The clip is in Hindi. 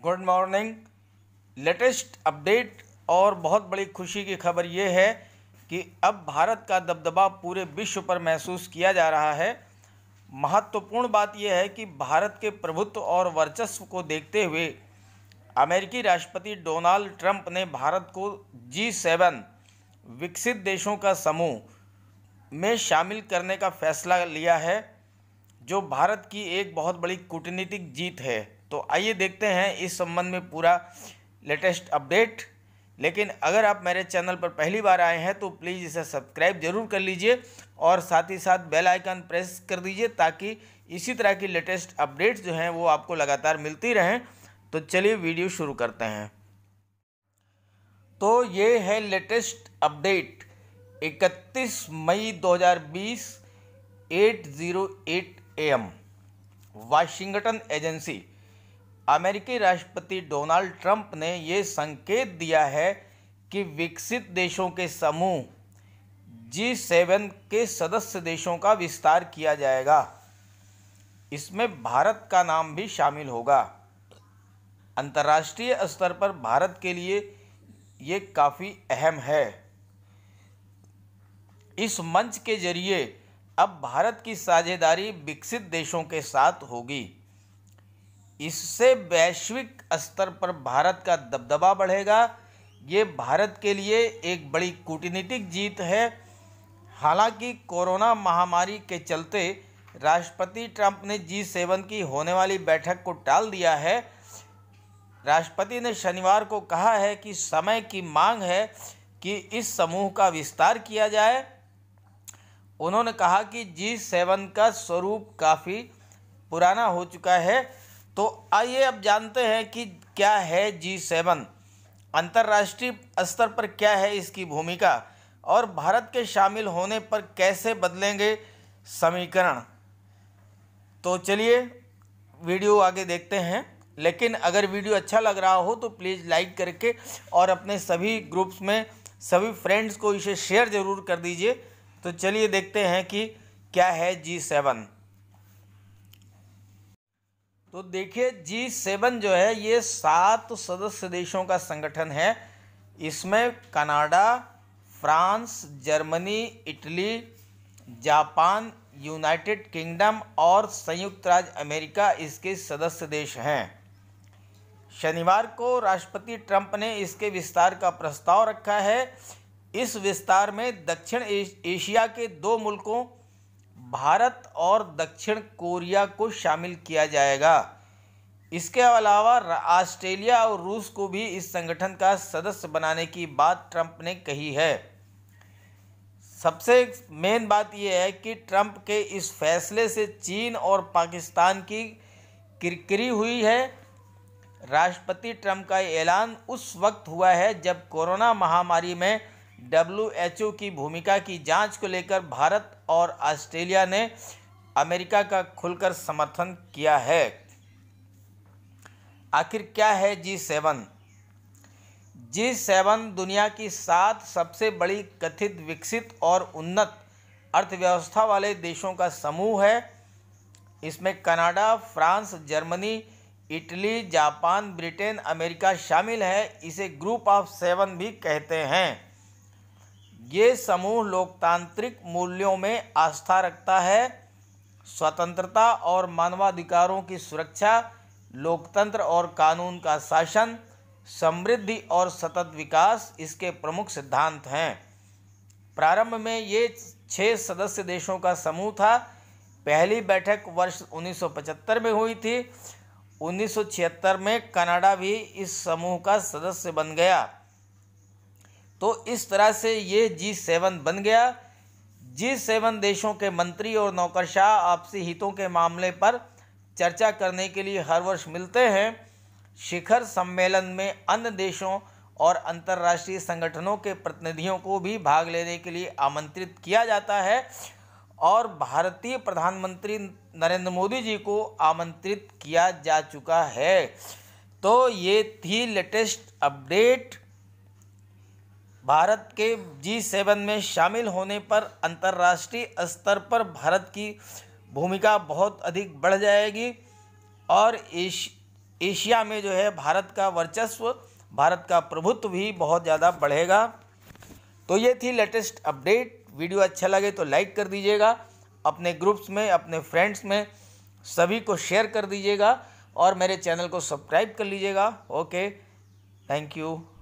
गुड मॉर्निंग लेटेस्ट अपडेट और बहुत बड़ी खुशी की खबर ये है कि अब भारत का दबदबा पूरे विश्व पर महसूस किया जा रहा है महत्वपूर्ण बात यह है कि भारत के प्रभुत्व और वर्चस्व को देखते हुए अमेरिकी राष्ट्रपति डोनाल्ड ट्रंप ने भारत को जी सेवन विकसित देशों का समूह में शामिल करने का फैसला लिया है जो भारत की एक बहुत बड़ी कूटनीतिक जीत है तो आइए देखते हैं इस संबंध में पूरा लेटेस्ट अपडेट लेकिन अगर आप मेरे चैनल पर पहली बार आए हैं तो प्लीज़ इसे सब्सक्राइब जरूर कर लीजिए और साथ ही साथ बेल आइकन प्रेस कर दीजिए ताकि इसी तरह की लेटेस्ट अपडेट्स जो हैं वो आपको लगातार मिलती रहें तो चलिए वीडियो शुरू करते हैं तो ये है लेटेस्ट अपडेट इकतीस मई 2020 808 एम वाशिंगटन एजेंसी अमेरिकी राष्ट्रपति डोनाल्ड ट्रंप ने ये संकेत दिया है कि विकसित देशों के समूह जी सेवन के सदस्य देशों का विस्तार किया जाएगा इसमें भारत का नाम भी शामिल होगा अंतर्राष्ट्रीय स्तर पर भारत के लिए ये काफ़ी अहम है इस मंच के जरिए अब भारत की साझेदारी विकसित देशों के साथ होगी इससे वैश्विक स्तर पर भारत का दबदबा बढ़ेगा ये भारत के लिए एक बड़ी कूटनीतिक जीत है हालांकि कोरोना महामारी के चलते राष्ट्रपति ट्रंप ने जी सेवन की होने वाली बैठक को टाल दिया है राष्ट्रपति ने शनिवार को कहा है कि समय की मांग है कि इस समूह का विस्तार किया जाए उन्होंने कहा कि जी सेवन का स्वरूप काफ़ी पुराना हो चुका है तो आइए अब जानते हैं कि क्या है जी सेवन अंतर्राष्ट्रीय स्तर पर क्या है इसकी भूमिका और भारत के शामिल होने पर कैसे बदलेंगे समीकरण तो चलिए वीडियो आगे देखते हैं लेकिन अगर वीडियो अच्छा लग रहा हो तो प्लीज़ लाइक करके और अपने सभी ग्रुप्स में सभी फ्रेंड्स को इसे शेयर ज़रूर कर दीजिए तो चलिए देखते हैं कि क्या है जी सेवन तो देखिए जी सेवन जो है ये सात सदस्य देशों का संगठन है इसमें Canada France Germany Italy Japan United Kingdom और संयुक्त राज्य अमेरिका इसके सदस्य देश हैं शनिवार को राष्ट्रपति ट्रंप ने इसके विस्तार का प्रस्ताव रखा है इस विस्तार में दक्षिण एशिया के दो मुल्कों भारत और दक्षिण कोरिया को शामिल किया जाएगा इसके अलावा ऑस्ट्रेलिया और रूस को भी इस संगठन का सदस्य बनाने की बात ट्रंप ने कही है सबसे मेन बात यह है कि ट्रंप के इस फैसले से चीन और पाकिस्तान की किरकिरी हुई है राष्ट्रपति ट्रंप का ऐलान उस वक्त हुआ है जब कोरोना महामारी में डब्ल्यू की भूमिका की जांच को लेकर भारत और ऑस्ट्रेलिया ने अमेरिका का खुलकर समर्थन किया है आखिर क्या है जी सेवन जी सेवन दुनिया की सात सबसे बड़ी कथित विकसित और उन्नत अर्थव्यवस्था वाले देशों का समूह है इसमें Canada France Germany Italy Japan Britain America शामिल है इसे ग्रुप ऑफ सेवन भी कहते हैं ये समूह लोकतांत्रिक मूल्यों में आस्था रखता है स्वतंत्रता और मानवाधिकारों की सुरक्षा लोकतंत्र और कानून का शासन समृद्धि और सतत विकास इसके प्रमुख सिद्धांत हैं प्रारंभ में ये छः सदस्य देशों का समूह था पहली बैठक वर्ष 1975 में हुई थी 1976 में कनाडा भी इस समूह का सदस्य बन गया तो इस तरह से ये जी सेवन बन गया जी सेवन देशों के मंत्री और नौकरशाह आपसी हितों के मामले पर चर्चा करने के लिए हर वर्ष मिलते हैं शिखर सम्मेलन में अन्य देशों और अंतर्राष्ट्रीय संगठनों के प्रतिनिधियों को भी भाग लेने के लिए आमंत्रित किया जाता है और भारतीय प्रधानमंत्री नरेंद्र मोदी जी को आमंत्रित किया जा चुका है तो ये थी लेटेस्ट अपडेट भारत के जी सेवन में शामिल होने पर अंतर्राष्ट्रीय स्तर पर भारत की भूमिका बहुत अधिक बढ़ जाएगी और एश, एशिया में जो है भारत का वर्चस्व भारत का प्रभुत्व भी बहुत ज़्यादा बढ़ेगा तो ये थी लेटेस्ट अपडेट वीडियो अच्छा लगे तो लाइक कर दीजिएगा अपने ग्रुप्स में अपने फ्रेंड्स में सभी को शेयर कर दीजिएगा और मेरे चैनल को सब्सक्राइब कर लीजिएगा ओके थैंक यू